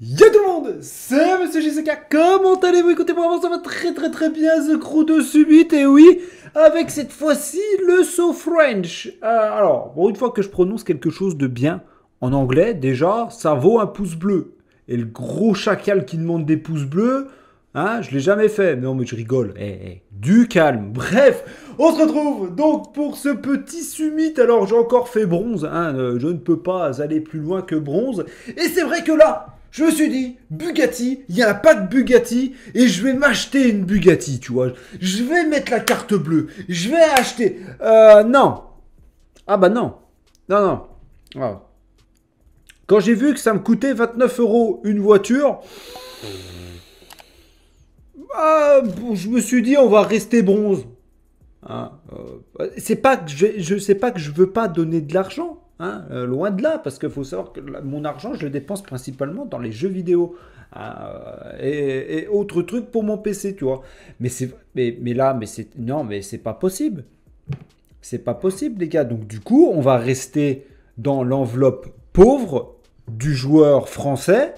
Yo tout le monde, c'est Monsieur Jessica, comment allez-vous Écoutez, moi, ça va très très très bien, The Crew de subite, et oui, avec cette fois-ci le saut French. Euh, alors, une fois que je prononce quelque chose de bien en anglais, déjà, ça vaut un pouce bleu. Et le gros chacal qui demande des pouces bleus, Hein, je l'ai jamais fait. mais Non, mais je rigole. Eh, eh. Du calme. Bref, on se retrouve donc pour ce petit summit. Alors, j'ai encore fait bronze. Hein, euh, je ne peux pas aller plus loin que bronze. Et c'est vrai que là, je me suis dit, Bugatti, il n'y a pas de Bugatti, et je vais m'acheter une Bugatti, tu vois. Je vais mettre la carte bleue, je vais acheter... Euh, non. Ah bah non. Non, non. Ah. Quand j'ai vu que ça me coûtait 29 euros une voiture... Ah, je me suis dit, on va rester bronze. Ah, euh, c'est pas que je, je sais pas que je veux pas donner de l'argent. Hein, euh, loin de là, parce que faut savoir que mon argent, je le dépense principalement dans les jeux vidéo hein, euh, et, autres trucs pour mon PC, tu vois. Mais c'est, mais, mais, là, mais c'est, non, mais c'est pas possible. C'est pas possible, les gars. Donc du coup, on va rester dans l'enveloppe pauvre du joueur français.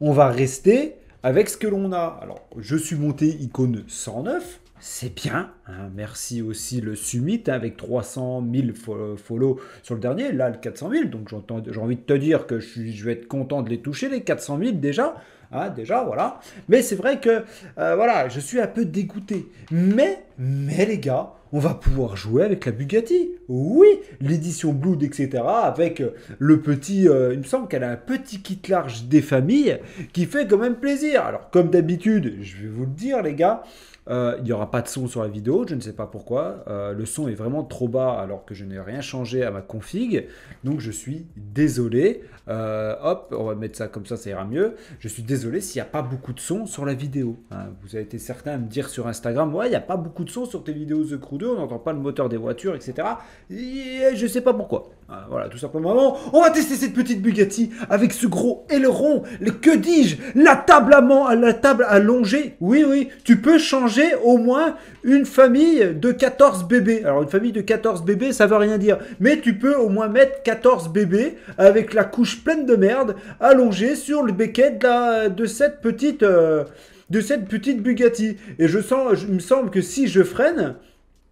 On va rester avec ce que l'on a. Alors, je suis monté icône 109 c'est bien. Hein. Merci aussi le Summit hein, avec 300 000 follow sur le dernier, là le 400 000. Donc j'ai envie de te dire que je, vais être content de les toucher, les 400 000 déjà. Hein, déjà, voilà. Mais c'est vrai que, euh, voilà, je suis un peu dégoûté. Mais, mais les gars, on va pouvoir jouer avec la Bugatti. Oui, l'édition Blood, etc. Avec euh, le petit, euh, il me semble qu'elle a un petit kit large des familles qui fait quand même plaisir. Alors, comme d'habitude, je vais vous le dire, les gars. Euh, il n'y aura pas de son sur la vidéo, je ne sais pas pourquoi. le son est vraiment trop bas alors que je n'ai rien changé à ma config. Donc je suis désolé. hop, on va mettre ça comme ça, ça ira mieux. Je suis désolé s'il n'y a pas beaucoup de son sur la vidéo. Hein. vous avez été certain à me dire sur Instagram, ouais, il n'y a pas beaucoup de son sur tes vidéos The Crew on n'entend pas le moteur des voitures, etc. Et je sais pas pourquoi. Voilà, tout simplement. On va tester cette petite Bugatti avec ce gros aileron, que dis-je, la table à manger la table allongée. Oui, oui, tu peux changer au moins une famille de 14 bébés. Alors, une famille de 14 bébés, ça veut rien dire. Mais tu peux au moins mettre 14 bébés avec la couche pleine de merde allongée sur le béquet de, cette petite. Euh, de cette petite Bugatti. Et je sens, il me semble que si je freine,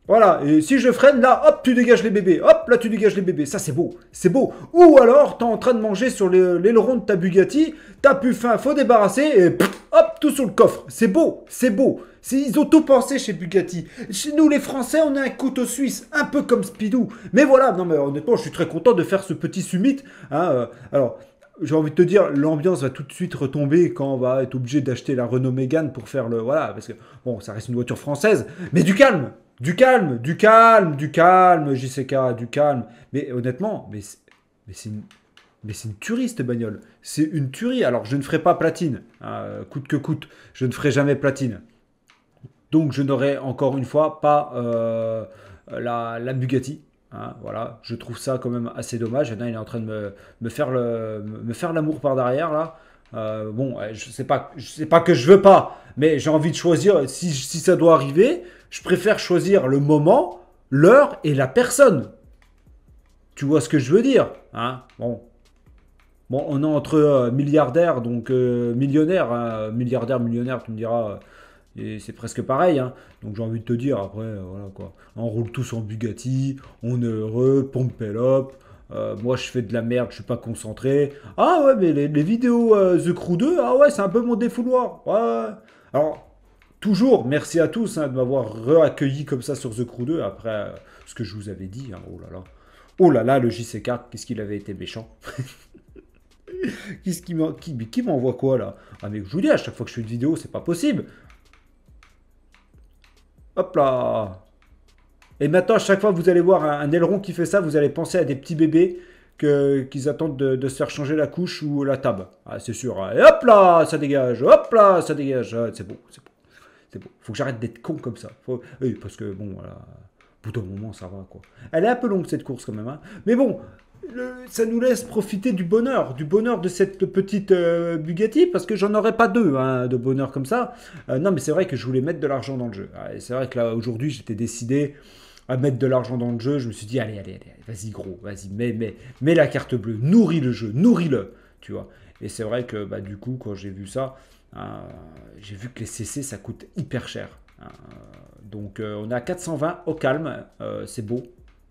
voilà, et si je freine, là, hop, tu dégages les bébés, hop, là, tu dégages les bébés, ça c'est beau, c'est beau. Ou alors, t'es en train de manger sur l'aileron de ta Bugatti, t'as plus faim, faut débarrasser, et hop, tout sur le coffre. C'est beau, c'est beau. Ils ont tout pensé chez Bugatti. Chez nous, les Français, on a un couteau suisse, un peu comme Spidou. Mais voilà, non mais honnêtement, je suis très content de faire ce petit summit. Hein, euh. alors, j'ai envie de te dire, l'ambiance va tout de suite retomber quand on va être obligé d'acheter la Renault Mégane pour faire le... Voilà, parce que, bon, ça reste une voiture française, mais du calme du calme, du calme, du calme, JCK, du calme. Mais honnêtement, mais c'est une... Mais tuerie cette bagnole. C'est une tuerie. Alors je ne ferai pas platine, hein, coûte que coûte. Je ne ferai jamais platine. Donc je n'aurai encore une fois pas euh, la, Bugatti. Hein, voilà, je trouve ça quand même assez dommage. il est en train de me, faire l'amour par derrière là. Euh, bon, euh, je sais pas, je sais pas que je veux pas, mais j'ai envie de choisir. Si, ça doit arriver, je préfère choisir le moment, l'heure et la personne. Tu vois ce que je veux dire hein Bon. Bon, on est entre milliardaire euh, milliardaires, donc millionnaire millionnaires. millionnaire hein. milliardaires, tu me diras, et c'est presque pareil. Hein, donc j'ai envie de te dire, après, voilà quoi. On roule tous en Bugatti, on est heureux, pompe euh, moi, je fais de la merde, je suis pas concentré. Ah ouais, mais les, vidéos euh, The Crew 2, ah ouais, c'est un peu mon défouloir. Ouais. Alors, toujours, merci à tous hein, de m'avoir réaccueilli comme ça sur The Crew 2 après euh, ce que je vous avais dit. Hein. oh là là. Oh là là, le JC4, qu'est-ce qu'il avait été méchant. qu'est-ce qui m'envoie quoi là Ah, mais je vous dis, à chaque fois que je fais une vidéo, c'est pas possible. Hop là et maintenant, à chaque fois que vous allez voir un, aileron qui fait ça, vous allez penser à des petits bébés qu'ils attendent de, se faire changer la couche ou la table. Ah, c'est sûr. Hein. Et hop là, ça dégage. Hop là, ça dégage. Ah, c'est bon, c'est bon. C'est Faut que j'arrête d'être con comme ça. Oui, parce que bon, voilà. Au bout d'un moment, ça va quoi. Elle est un peu longue cette course quand même. Hein. Mais bon, ça nous laisse profiter du bonheur, du bonheur de cette petite euh, Bugatti, parce que j'en aurais pas deux hein, de bonheur comme ça. Euh, non, mais c'est vrai que je voulais mettre de l'argent dans le jeu. Ah, c'est vrai que là, aujourd'hui, j'étais décidé à mettre de l'argent dans le jeu, je me suis dit, allez, allez, allez, vas-y gros, vas-y, mets, mets, mets la carte bleue, nourris le jeu, nourris-le, tu vois. Et c'est vrai que bah, du coup, quand j'ai vu ça, euh, j'ai vu que les CC, ça coûte hyper cher. Hein. Donc euh, on a 420 au calme, euh, c'est beau,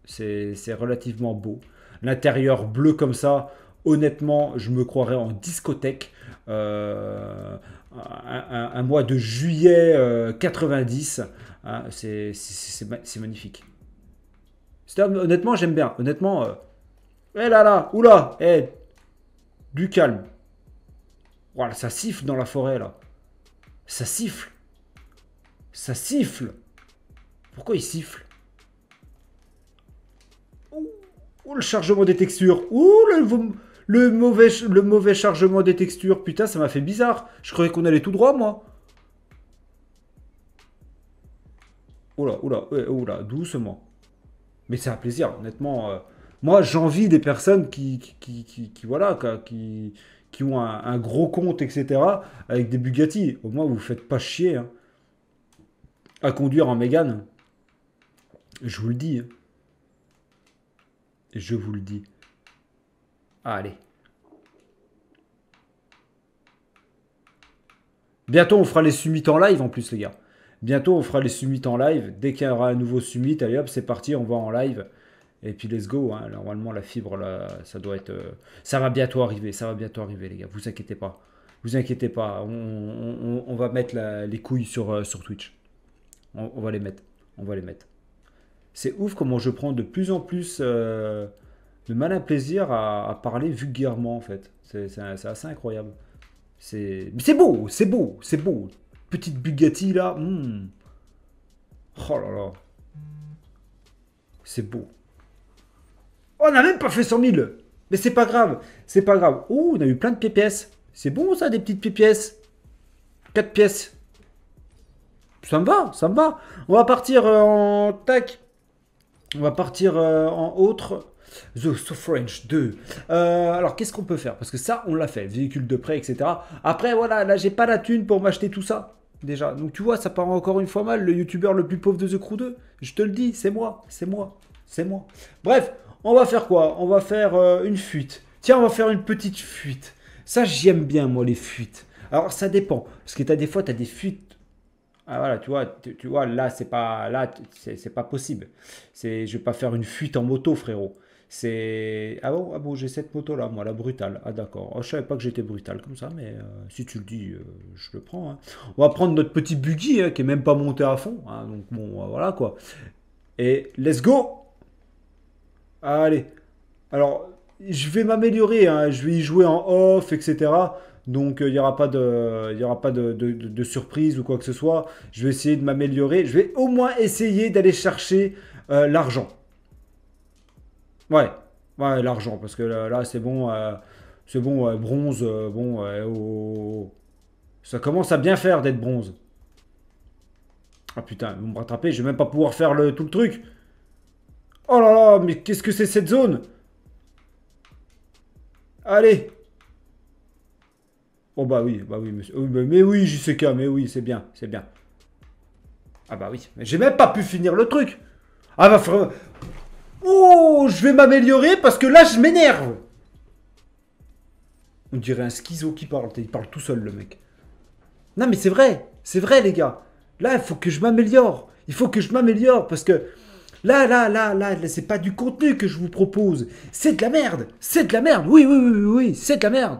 c'est relativement beau. L'intérieur bleu comme ça, honnêtement, je me croirais en discothèque. Euh, un, mois de juillet 90, euh, hein, c'est magnifique. Honnêtement, j'aime bien. Honnêtement, hé euh, eh là là, oula, hé, eh, du calme. Voilà, ça siffle dans la forêt là. Ça siffle. Ça siffle. Pourquoi il siffle Ouh, le chargement des textures. Ouh, le. Le mauvais, le mauvais chargement des textures, putain, ça m'a fait bizarre. Je croyais qu'on allait tout droit, moi. Oula, oula, oula, doucement. Mais c'est un plaisir, honnêtement. Euh. moi, j'envie des personnes qui, qui, qui, voilà, qui, qui ont un, gros compte, etc., avec des Bugatti. Au moins, vous ne faites pas chier hein. à conduire en Mégane. Je vous le dis. Hein. Je vous le dis. Ah, allez. Bientôt, on fera les summits en live en plus, les gars. Bientôt, on fera les summits en live. Dès qu'il y aura un nouveau summit, allez hop, c'est parti, on va en live. Et puis, let's go. Hein. Normalement, la fibre, là, ça doit être. Euh, ça va bientôt arriver, ça va bientôt arriver, les gars. Vous inquiétez pas. Vous inquiétez pas. On, va mettre les couilles sur, euh, sur Twitch. On, va les mettre. On va les mettre. C'est ouf comment je prends de plus en plus. Euh, le malin plaisir à, parler vulgairement, en fait. C'est assez incroyable. C'est beau, c'est beau, c'est beau. Petite Bugatti, là. Hmm. Oh là là. C'est beau. on n'a même pas fait 100 000 Mais c'est pas grave, c'est pas grave. Oh, on a eu plein de pièces. C'est bon, ça, des petites pièces. 4 pièces. Ça me va, ça me va. On va partir euh, en... Tac. On va partir euh, en autre. The So French 2. alors, qu'est-ce qu'on peut faire Parce que ça, on l'a fait. Véhicule de prêt, etc. Après, voilà, là, j'ai pas la thune pour m'acheter tout ça. Déjà. Donc, tu vois, ça part encore une fois mal. Le youtubeur le plus pauvre de The Crew 2. Je te le dis, c'est moi. C'est moi. C'est moi. Bref, on va faire quoi On va faire euh, une fuite. Tiens, on va faire une petite fuite. Ça, j'aime bien, moi, les fuites. Alors, ça dépend. Parce que tu as des fois, tu as des fuites ah, voilà, tu vois, tu vois là, c'est pas, là, c'est pas possible. C'est, je vais pas faire une fuite en moto, frérot. C'est ah bon, ah bon j'ai cette moto là, moi la brutale. Ah d'accord. Oh, je savais pas que j'étais brutal comme ça, mais euh, si tu le dis, euh, je le prends. Hein. On va prendre notre petit buggy hein, qui est même pas monté à fond. Hein, donc bon, euh, voilà quoi. Et let's go. Allez. Alors je vais m'améliorer. Je vais y jouer en off, etc. Donc il n'y aura pas, de, y aura pas de, surprise ou quoi que ce soit. Je vais essayer de m'améliorer. Je vais au moins essayer d'aller chercher l'argent. Ouais, ouais l'argent, parce que là, c'est bon, euh, c'est bon, euh, bronze, euh, bon, ça commence à bien faire d'être bronze. Ah putain, ils me rattraper, je vais même pas pouvoir faire le, tout le truc. Oh là là, mais qu'est-ce que c'est cette zone Allez Oh bah oui, bah oui, mais Mais, mais oui, qu'à mais oui, c'est bien, c'est bien. Ah bah oui, mais j'ai même pas pu finir le truc. Ah bah frère, Oh, je vais m'améliorer parce que là, je m'énerve. On dirait un schizo qui parle. Il parle tout seul, le mec. Non, mais c'est vrai. C'est vrai, les gars. Là, il faut que je m'améliore. Il faut que je m'améliore parce que là, là, là, là, c'est pas du contenu que je vous propose. C'est de la merde. C'est de la merde. Oui, oui, oui, oui, oui. C'est de la merde.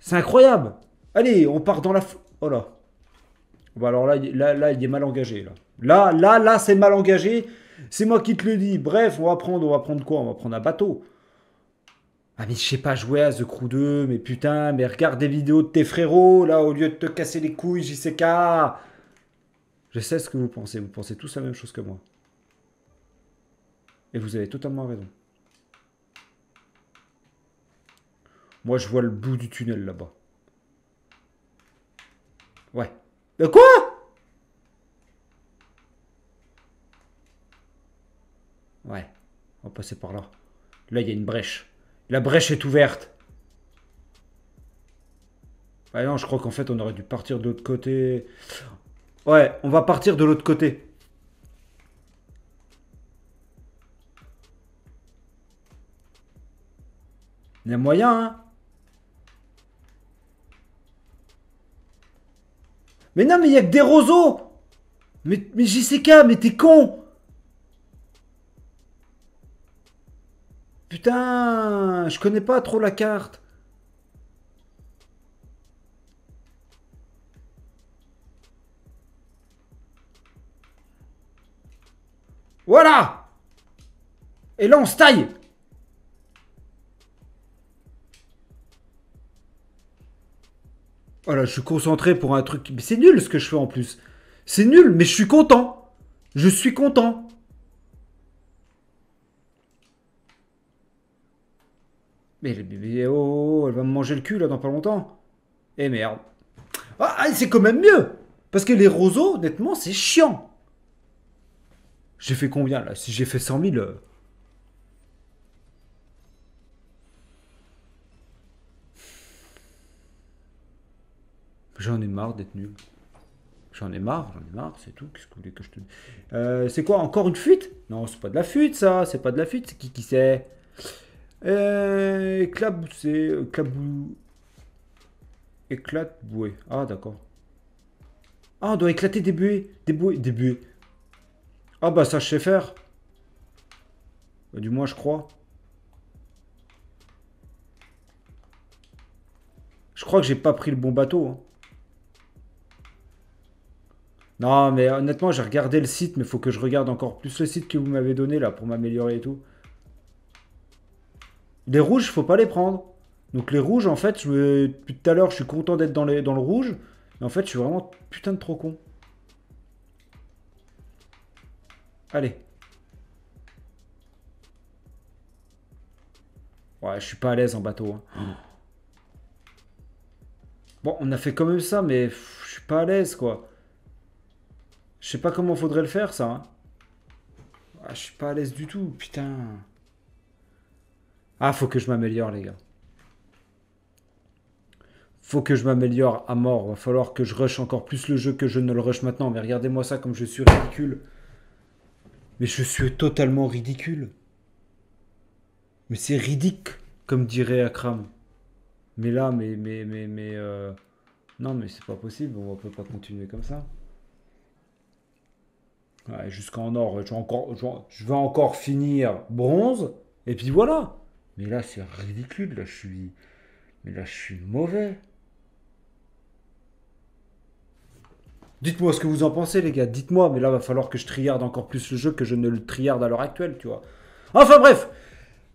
C'est incroyable. Allez, on part dans la... Oh là. Bon alors là, là, là, il est mal engagé. Là, là, là, là c'est mal engagé. C'est moi qui te le dis. Bref, on va prendre, on va prendre quoi On va prendre un bateau. Ah mais je sais pas jouer à The Crew 2, mais putain, mais regarde des vidéos de tes frérots, là, au lieu de te casser les couilles, JCK. Je sais ce que vous pensez, vous pensez tous la même chose que moi. Et vous avez totalement raison. Moi, je vois le bout du tunnel là-bas. Ouais. De euh, quoi On va passer par là. Là, il y a une brèche. La brèche est ouverte. Ah non, je crois qu'en fait, on aurait dû partir de l'autre côté. Ouais, on va partir de l'autre côté. Il y a moyen, hein Mais non, mais il y a que des roseaux Mais, mais JCK, mais t'es con putain, je connais pas trop la carte. Voilà Et là, on se taille Voilà, je suis concentré pour un truc... Mais C'est nul ce que je fais en plus. C'est nul, mais je suis content. Je suis content. Mais le bébé, oh, elle va me manger le cul là dans pas longtemps. Eh, merde. Ah, ah, c'est quand même mieux Parce que les roseaux, honnêtement, c'est chiant. J'ai fait combien là Si j'ai fait 100 000... Euh. J'en ai marre d'être nul. J'en ai marre, j'en ai marre, c'est tout. Qu'est-ce que vous voulez que je te dise euh, C'est quoi Encore une fuite Non, c'est pas de la fuite, ça. C'est pas de la fuite. C'est qui qui sait et euh, éclabou... Euh, éclate bouée. Ah, d'accord. Ah, on doit éclater des buées. Des Ah, bah ça, je sais faire. Bah, du moins, je crois. Je crois que j'ai pas pris le bon bateau. Hein. Non, mais honnêtement, j'ai regardé le site, mais faut que je regarde encore plus le site que vous m'avez donné là pour m'améliorer et tout. Les rouges, faut pas les prendre. Donc les rouges, en fait, je me... depuis tout à l'heure, je suis content d'être dans, les... dans le rouge. Mais en fait, je suis vraiment putain de trop con. Allez. Ouais, je suis pas à l'aise en bateau. Hein. Bon, on a fait quand même ça, mais je suis pas à l'aise, quoi. Je sais pas comment faudrait le faire, ça. Je hein. ah, je suis pas à l'aise du tout, putain. Ah, faut que je m'améliore, les gars. Faut que je m'améliore à mort. Va falloir que je rush encore plus le jeu que je ne le rush maintenant. Mais regardez-moi ça comme je suis ridicule. Mais je suis totalement ridicule. Mais c'est ridicule, comme dirait Akram. Mais là, mais, mais, mais, mais... Euh, non, mais c'est pas possible. On peut pas continuer comme ça. jusqu'en or. encore, je vais encore finir bronze. Et puis voilà. Mais là, c'est ridicule, là, je suis. Mais là, je suis mauvais. Dites-moi ce que vous en pensez, les gars. Dites-moi, mais là, va falloir que je triarde encore plus le jeu que je ne le triarde à l'heure actuelle, tu vois. Enfin, bref.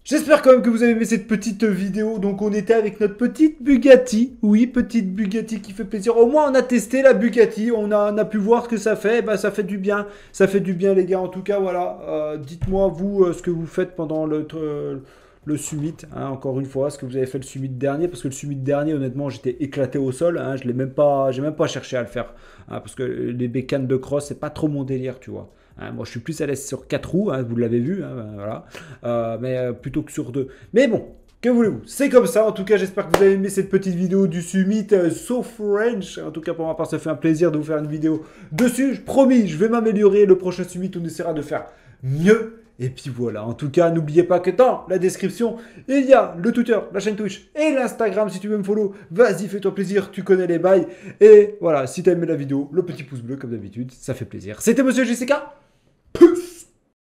J'espère quand même que vous avez aimé cette petite vidéo. Donc, on était avec notre petite Bugatti. Oui, petite Bugatti qui fait plaisir. Au moins, on a testé la Bugatti. On a, on a pu voir ce que ça fait. bah, ben, ça fait du bien. Ça fait du bien, les gars. En tout cas, voilà. Euh, dites-moi, vous, euh, ce que vous faites pendant le... Euh, le summit, hein, encore une fois, ce que vous avez fait le summit dernier, parce que le summit dernier, honnêtement, j'étais éclaté au sol, hein, je n'ai même pas, j'ai même pas cherché à le faire, hein, parce que les bécanes de cross, c'est pas trop mon délire, tu vois. moi, je suis plus à l'aise sur quatre roues, vous l'avez vu, euh, mais euh, plutôt que sur deux. Mais bon, que voulez-vous C'est comme ça, en tout cas j'espère que vous avez aimé cette petite vidéo du Summit euh, So French. En tout cas pour ma part ça fait un plaisir de vous faire une vidéo dessus. Je promis, je vais m'améliorer. Le prochain Summit on essaiera de faire mieux. Et puis voilà, en tout cas, n'oubliez pas que dans la description, il y a le Twitter, la chaîne Twitch et l'Instagram si tu veux me follow. Vas-y, fais-toi plaisir, tu connais les bails. Et voilà, si t'as aimé la vidéo, le petit pouce bleu comme d'habitude, ça fait plaisir. C'était Monsieur Jessica. Peace